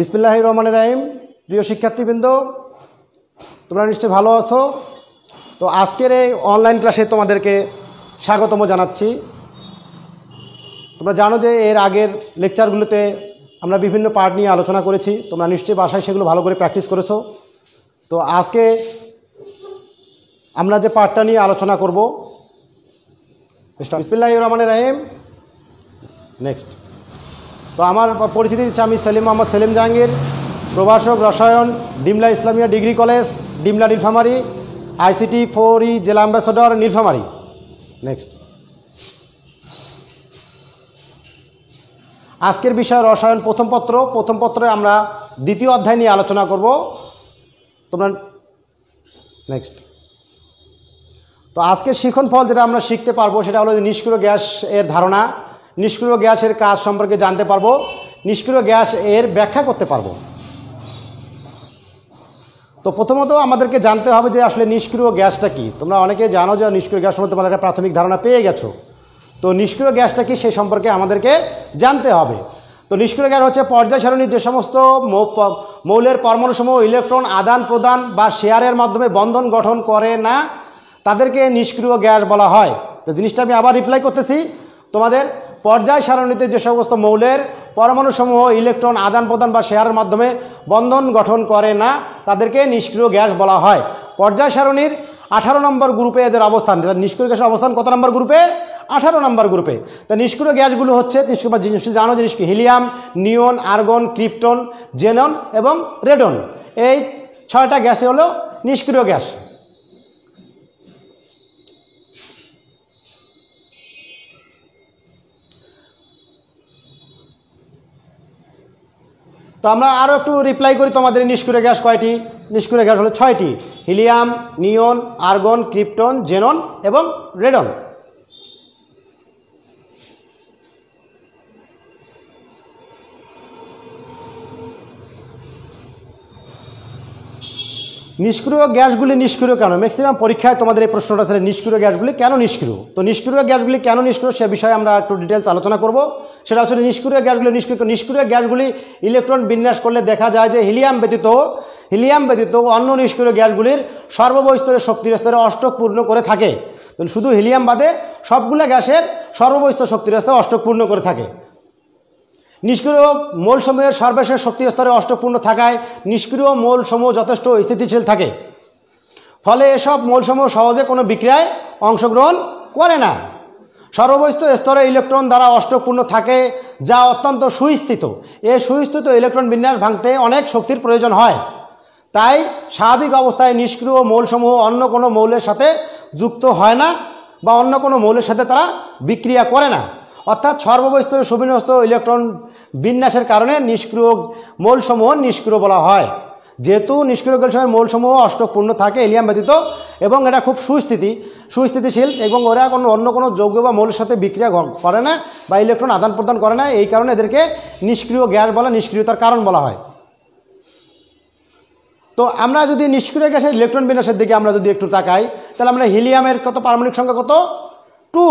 বিসমিল্লাহ রহমান রাহিম প্রিয় শিক্ষার্থীবৃন্দ তোমরা নিশ্চয়ই ভালো আছো তো আজকের এই অনলাইন ক্লাসে তোমাদেরকে স্বাগতম জানাচ্ছি তোমরা জানো যে এর আগের লেকচারগুলোতে আমরা বিভিন্ন পার্ট নিয়ে আলোচনা করেছি তোমরা নিশ্চয়ই বাসায় সেগুলো ভালো করে প্র্যাকটিস করেছো তো আজকে আমরা যে পার্টটা নিয়ে আলোচনা করবো বিসমিল্লাহ রহমান রাহিম নেক্সট তো আমার পরিচিতি হচ্ছে আমি সেলিম মোহাম্মদ সেলিম জাহাঙ্গীর প্রভাষক রসায়ন Dimla Islamia degree college Dimla Nilphamari ICT four E জেলা অ্যাম্বাসেডর নীলফামারি নেক্সট আজকের বিষয় রসায়ন প্রথম পত্র প্রথম পত্রে আমরা দ্বিতীয় অধ্যায় নিয়ে আলোচনা করব তোমরা নেক্সট তো আজকের শিখন ফল যেটা আমরা শিখতে পারবো সেটা হলো নিষ্ক্রিয় গ্যাস এর ধারণা নিষ্ক্রিয় গ্যাসের কাজ সম্পর্কে জানতে পারবো নিষ্ক্রিয় গ্যাস এর ব্যাখ্যা করতে পারবো তো প্রথমত আমাদেরকে জানতে হবে যে আসলে নিষ্ক্রিয় গ্যাসটা কি তোমরা অনেকে জানো যে নিষ্ক্রিয় গ্যাস সম্পর্কে তোমরা একটা প্রাথমিক ধারণা পেয়ে গেছো তো নিষ্ক্রিয় গ্যাসটা কি সেই সম্পর্কে আমাদেরকে জানতে হবে তো নিষ্ক্রিয় গ্যাস হচ্ছে পর্যায় সারণীর যে সমস্ত মৌলের পরমাণুসমূহ ইলেকট্রন আদান প্রদান বা শেয়ারের মাধ্যমে বন্ধন গঠন করে না তাদেরকে নিষ্ক্রিয় গ্যাস বলা হয় তো জিনিসটা আমি আবার রিপ্লাই করতেছি তোমাদের পর্যায় সারণীতে যে সমস্ত মৌলের পরমাণুসমূহ ইলেকট্রন আদান প্রদান বা শেয়ারের মাধ্যমে বন্ধন গঠন করে না তাদেরকে নিষ্ক্রিয় গ্যাস বলা হয় পর্যায় সারণীর আঠারো নম্বর গ্রুপে এদের অবস্থান নিষ্ক্রিয় গ্যাসের অবস্থান কত নম্বর গ্রুপে আঠারো নম্বর গ্রুপে তো নিষ্ক্রিয় গ্যাসগুলো হচ্ছে জানো জিনিস helium neon argon krypton xenon এবং রেডন এই ছয়টা গ্যাসই হলো নিষ্ক্রিয় গ্যাস তো আমরা আরও একটু রিপ্লাই করি তোমাদের নিষ্ক্রিয় গ্যাস কয়টি নিষ্ক্রিয় গ্যাস হলো ছয়টি helium neon argon krypton xenon এবং রেডন নিষ্ক্রিয় গ্যাসগুলি নিষ্ক্রিয় কেন ম্যাক্সিমাম পরীক্ষায় তোমাদের এই প্রশ্নটা আছে নিষ্ক্রিয় গ্যাসগুলি কেন নিষ্ক্রিয় তো নিষ্ক্রিয় গ্যাসগুলি কেন নিষ্ক্রিয় সে বিষয়ে আমরা একটু ডিটেলস আলোচনা করব সেটা হচ্ছে নিষ্ক্রিয় গ্যাসগুলি নিষ্ক্রিয় নিষ্ক্রিয় গ্যাসগুলি ইলেকট্রন বিন্যাস করলে দেখা যায় যে হিলিয়াম ব্যতীত হিলিয়াম ব্যতীত অন্য নিষ্ক্রিয় গ্যাসগুলির সর্ববৈস্তরের শক্তির স্তরে অষ্টকপূর্ণ করে থাকে শুধু হিলিয়াম বাদে সবগুলো গ্যাসের সর্বস্তর শক্তির স্তরে অষ্টকপূর্ণ করে থাকে নিষ্ক্রিয় মৌলসমূহের সর্বশেষ শক্তি স্তরে অষ্টপূর্ণ থাকায় নিষ্ক্রিয় মৌলসমূহ যথেষ্ট স্থিতিশীল থাকে ফলে এসব মৌলসমূহ সহজে কোনো বিক্রিয়ায় অংশগ্রহণ করে না সর্বস্থ স্তরে ইলেকট্রন দ্বারা অষ্টপূর্ণ থাকে যা অত্যন্ত সুস্থিত এ সুস্থিত ইলেকট্রন বিন্যাস ভাঙতে অনেক শক্তির প্রয়োজন হয় তাই স্বাভাবিক অবস্থায় নিষ্ক্রিয় মৌলসমূহ অন্য কোনো মৌলের সাথে যুক্ত হয় না বা অন্য কোনো মৌলের সাথে তারা বিক্রিয়া করে না অর্থাৎ সর্ববস্তরে সুবিন্যস্ত ইলেকট্রন বিন্যাসের কারণে নিষ্ক্রিয় মৌলসমূহ নিষ্ক্রিয় বলা হয় যেহেতু নিষ্ক্রিয় সময় মৌলসমূহ অষ্টপূর্ণ থাকে এলিয়াম ব্যতীত এবং এটা খুব সুস্থিতি সুস্থিতিশীল এবং ওরা কোনো অন্য কোনো যৌগ বা মৌলের সাথে বিক্রিয়া করে না বা ইলেকট্রন আদান প্রদান করে না এই কারণে এদেরকে নিষ্ক্রিয় গ্যাস বলা নিষ্ক্রিয়তার কারণ বলা হয় তো আমরা যদি নিষ্ক্রিয় গ্যাসের ইলেকট্রন বিন্যাসের দিকে আমরা যদি একটু তাকাই তাহলে আমরা হিলিয়ামের কত পারমাণিক সংখ্যা কত টু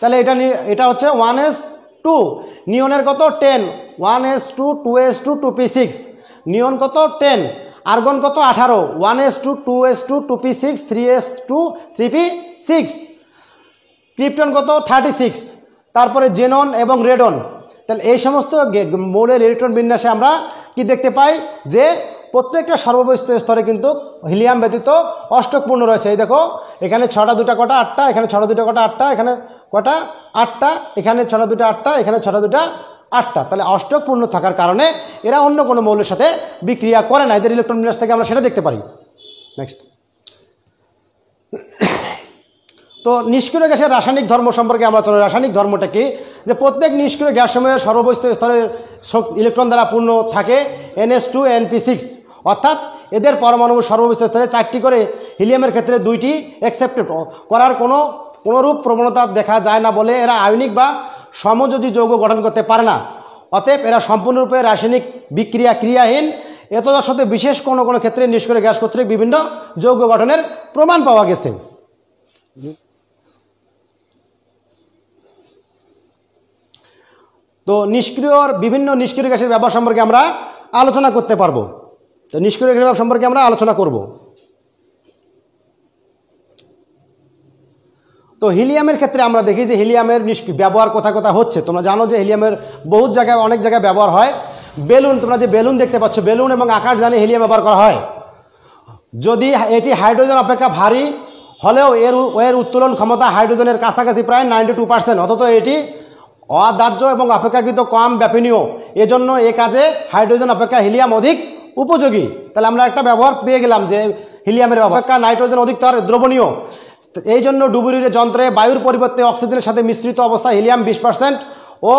তাহলে এটা এটা হচ্ছে ওয়ান এস টু নিয়নের কত ten one s two two s two two p six neon কত টেন আর্গন কত আঠারো one s two two s two two p six three s two three p six krypton কত thirty six তারপরে xenon এবং radon তাহলে এই সমস্ত মৌলের ইলেকট্রন বিন্যাসে আমরা কি দেখতে পাই যে প্রত্যেকটা সর্ববস্ত স্তরে কিন্তু হিলিয়াম ব্যতীত অষ্টকপূর্ণ রয়েছে এই দেখো এখানে ছটা দুটা কটা আটটা এখানে ছটা দুটা কটা আটটা এখানে কটা আটটা এখানে ছটা দুটা আটটা এখানে ছটা দুটা আটটা তাহলে অষ্টক পূর্ণ থাকার কারণে এরা অন্য কোনো মৌলের সাথে বিক্রিয়া করে না এদের ইলেকট্রন বিন্যাস থেকে আমরা সেটা দেখতে পারি নেক্সট তো নিষ্ক্রিয় গ্যাসের রাসায়নিক ধর্ম সম্পর্কে আমরা চলো রাসায়নিক ধর্মটা কি যে প্রত্যেক নিষ্ক্রিয় গ্যাস সময়ে সর্বস্ত স্তরের ইলেকট্রন দ্বারা পূর্ণ থাকে এনএস টু এনপি সিক্স অর্থাৎ এদের পরমাণু সর্ববিস্তর স্তরে চারটি করে হিলিয়ামের ক্ষেত্রে দুইটি অ্যাকসেপ্টেড করার কোনো কোনোরূপ প্রবণতা দেখা যায় না বলে এরা আয়নিক বা সমযোজী যৌগ গঠন করতে পারে না অতএব এরা সম্পূর্ণরূপে রাসায়নিক বিক্রিয়া ক্রিয়াহীন এত সাথে বিশেষ কোনো কোনো ক্ষেত্রে নিষ্ক্রিয় গ্যাস কর্তৃক বিভিন্ন যৌগ গঠনের প্রমাণ পাওয়া গেছে তো নিষ্ক্রিয় বিভিন্ন নিষ্ক্রিয় গ্যাসের ব্যবহার সম্পর্কে আমরা আলোচনা করতে পারবো তো নিষ্ক্রিয় গ্যাস সম্পর্কে আমরা আলোচনা করব তো হিলিয়ামের ক্ষেত্রে আমরা দেখি যে হিলিয়ামের ব্যবহার কোথা কোথা হচ্ছে তোমরা জানো যে হিলিয়ামের বহুত জায়গায় অনেক জায়গায় ব্যবহার হয় বেলুন তোমরা যে বেলুন দেখতে পাচ্ছ বেলুন এবং আকাশ জানি হিলিয়াম ব্যবহার করা হয় যদি এটি হাইড্রোজেন অপেক্ষা ভারী হলেও এর এর উত্তোলন ক্ষমতা হাইড্রোজেনের কাছাকাছি প্রায় নাইনটি টু পার্সেন্ট অথচ এটি অদাহ্য এবং অপেক্ষাকৃত কম ব্যাপনীয় এজন্য এ কাজে হাইড্রোজেন অপেক্ষা হিলিয়াম অধিক উপযোগী তাহলে আমরা একটা ব্যবহার পেয়ে গেলাম যে হিলিয়ামের অপেক্ষা নাইট্রোজেন অধিকতর দ্রবণীয় এই জন্য ডুবুরির যন্ত্রে বায়ুর পরিবর্তে অক্সিজেনের সাথে মিশ্রিত অবস্থায় হিলিয়াম বিশ পার্সেন্ট ও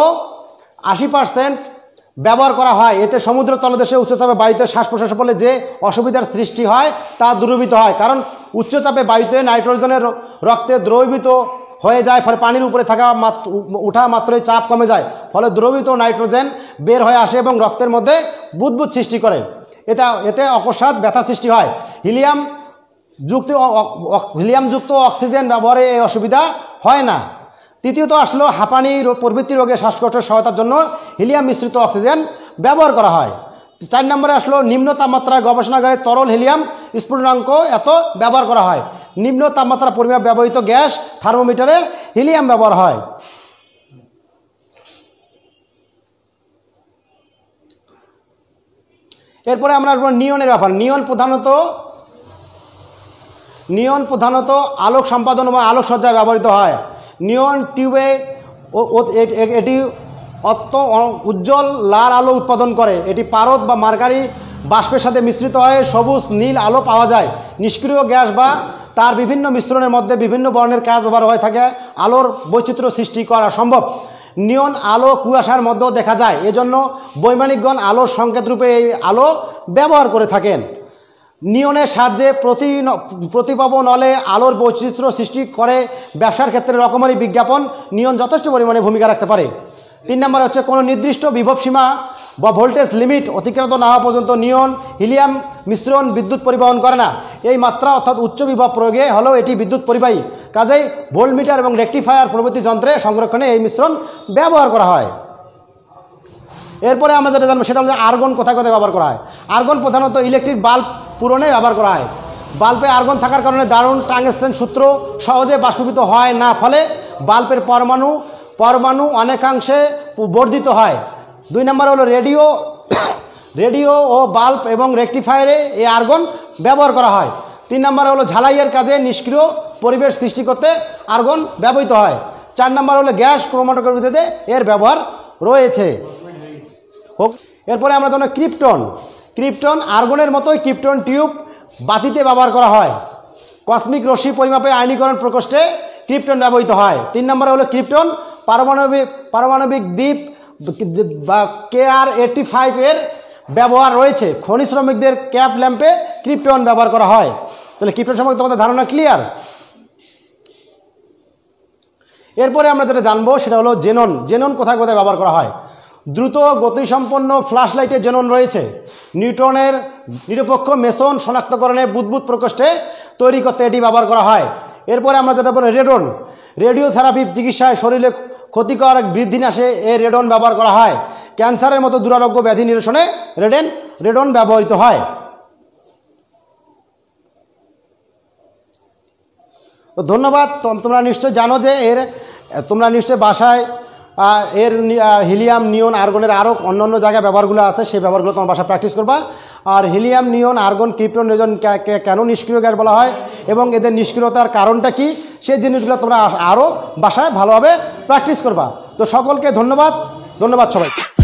আশি পার্সেন্ট ব্যবহার করা হয় এতে সমুদ্র তলদেশে উচ্চচাপে বায়ুতে শ্বাস প্রশ্বাস ফলে যে অসুবিধার সৃষ্টি হয় তা দূরীভূত হয় কারণ উচ্চচাপে বায়ুতে নাইট্রোজেনের রক্তে দ্রবীভূত হয়ে যায় ফলে পানির উপরে থাকা উঠা মাত্রই চাপ কমে যায় ফলে দ্রবীভূত নাইট্রোজেন বের হয়ে আসে এবং রক্তের মধ্যে বুদবুদ সৃষ্টি করে এটা এতে অকস্মাত ব্যথা সৃষ্টি হয় হিলিয়াম যুক্ত হিলিয়াম যুক্ত অক্সিজেন ব্যবহারে এই অসুবিধা হয় না তৃতীয়ত আসলো হাঁপানি প্রবৃত্তি রোগে শ্বাসকষ্ট সহায়তার জন্য হিলিয়াম মিশ্রিত অক্সিজেন ব্যবহার করা হয় চার নম্বরে আসলো নিম্ন তাপমাত্রায় গবেষণাগারে তরল হিলিয়াম স্ফুটনাঙ্ক এত ব্যবহার করা হয় নিম্ন তাপমাত্রা পরিমাপ ব্যবহৃত গ্যাস থার্মোমিটারে হিলিয়াম ব্যবহার হয় এরপরে আমরা নিয়নের ব্যাপার নিয়ন প্রধানত নিয়ন প্রধানত আলোক সম্পাদন বা আলোকসজ্জায় ব্যবহৃত হয় নিয়ন টিউবে এটি অত্য উজ্জ্বল লাল আলো উৎপাদন করে এটি পারদ বা মার্কারি বাষ্পের সাথে মিশ্রিত হয়ে সবুজ নীল আলো পাওয়া যায় নিষ্ক্রিয় গ্যাস বা তার বিভিন্ন মিশ্রণের মধ্যে বিভিন্ন বর্ণের কাজ ব্যবহার হয়ে থাকে আলোর বৈচিত্র্য সৃষ্টি করা সম্ভব নিয়ন আলো কুয়াশার মধ্যেও দেখা যায় এজন্য বৈমানিকগণ আলোর সংকেত রূপে এই আলো ব্যবহার করে থাকেন নিয়নের সাহায্যে প্রতি প্রতিপাবন নলে আলোর বৈচিত্র্য সৃষ্টি করে ব্যবসার ক্ষেত্রে রকমারি বিজ্ঞাপন নিয়ন যথেষ্ট পরিমাণে ভূমিকা রাখতে পারে তিন নম্বরে হচ্ছে কোনো নির্দিষ্ট বিভব সীমা বা ভোল্টেজ লিমিট অতিক্রান্ত না হওয়া পর্যন্ত নিয়ন হিলিয়াম মিশ্রণ বিদ্যুৎ পরিবহন করে না এই মাত্রা অর্থাৎ উচ্চ বিভব প্রয়োগে হলেও এটি বিদ্যুৎ পরিবাহী কাজেই ভোল্টমিটার এবং রেকটিফায়ার প্রভৃতি যন্ত্রে সংরক্ষণে এই মিশ্রণ ব্যবহার করা হয় এরপরে আমরা যেটা জানবো সেটা হচ্ছে আর্গন কোথায় কোথায় ব্যবহার করা হয় আর্গন প্রধানত ইলেকট্রিক বাল্ব পূরণে ব্যবহার করা হয় বাল্বে আর্গন থাকার কারণে দারুণ টাংস্টেন সূত্র সহজে বাষ্পীভূত হয় না ফলে বাল্বের পরমাণু পরমাণু অনেকাংশে বর্ধিত হয় দুই নম্বর হলো রেডিও রেডিও ও বাল্ব এবং রেকটিফায়ারে এই আর্গন ব্যবহার করা হয় তিন নম্বর হলো ঝালাইয়ের কাজে নিষ্ক্রিয় পরিবেশ সৃষ্টি করতে আর্গন ব্যবহৃত হয় চার নম্বর হলো গ্যাস ক্রোমাটোগ্রাফিতে এর ব্যবহার রয়েছে হোক এরপরে আমরা জানো ক্রিপ্টন ক্রিপ্টন আর্গনের মতোই ক্রিপ্টন টিউব বাতিতে ব্যবহার করা হয় কসমিক রশ্মি পরিমাপে আয়নীকরণ প্রকোষ্ঠে ক্রিপ্টন ব্যবহৃত হয় তিন নম্বরে হলো ক্রিপ্টন পারমাণবিক পারমাণবিক দ্বীপ বা কে আর এইটটি ফাইভের ব্যবহার রয়েছে খনি শ্রমিকদের ক্যাপ ল্যাম্পে ক্রিপ্টন ব্যবহার করা হয় তাহলে ক্রিপ্টন সম্পর্কে তোমাদের ধারণা ক্লিয়ার এরপরে আমরা যেটা জানবো সেটা হলো জেনন জেনন কোথায় কোথায় ব্যবহার করা হয় দ্রুত গতিসম্পন্ন ফ্ল্যাশ লাইটের জেনন রয়েছে নিউটনের নিরপেক্ষ মেশন শনাক্তকরণে বুদ্বুদ প্রকোষ্ঠে তৈরি করতে এটি ব্যবহার করা হয় এরপরে আমরা যেটা বলি রেডন রেডিওথেরাপি চিকিৎসায় শরীরে ক্ষতিকর বৃদ্ধি নাশে এ রেডন ব্যবহার করা হয় ক্যান্সারের মতো দুরারোগ্য ব্যাধি নিরসনে রেডেন রেডন ব্যবহৃত হয় তো ধন্যবাদ তোমরা নিশ্চয় জানো যে এর তোমরা নিশ্চয় বাসায় এর হিলিয়াম নিয়ন আর্গনের আরও অন্যান্য জায়গায় ব্যবহারগুলো আছে সেই ব্যবহারগুলো তোমার বাসা প্র্যাকটিস করবা আর হিলিয়াম নিয়ন আর্গন ক্রিপ্টন রেজন কেন নিষ্ক্রিয় গ্যাস বলা হয় এবং এদের নিষ্ক্রিয়তার কারণটা কি সেই জিনিসগুলো তোমরা আরও বাসায় ভালোভাবে প্র্যাকটিস করবা তো সকলকে ধন্যবাদ ধন্যবাদ সবাই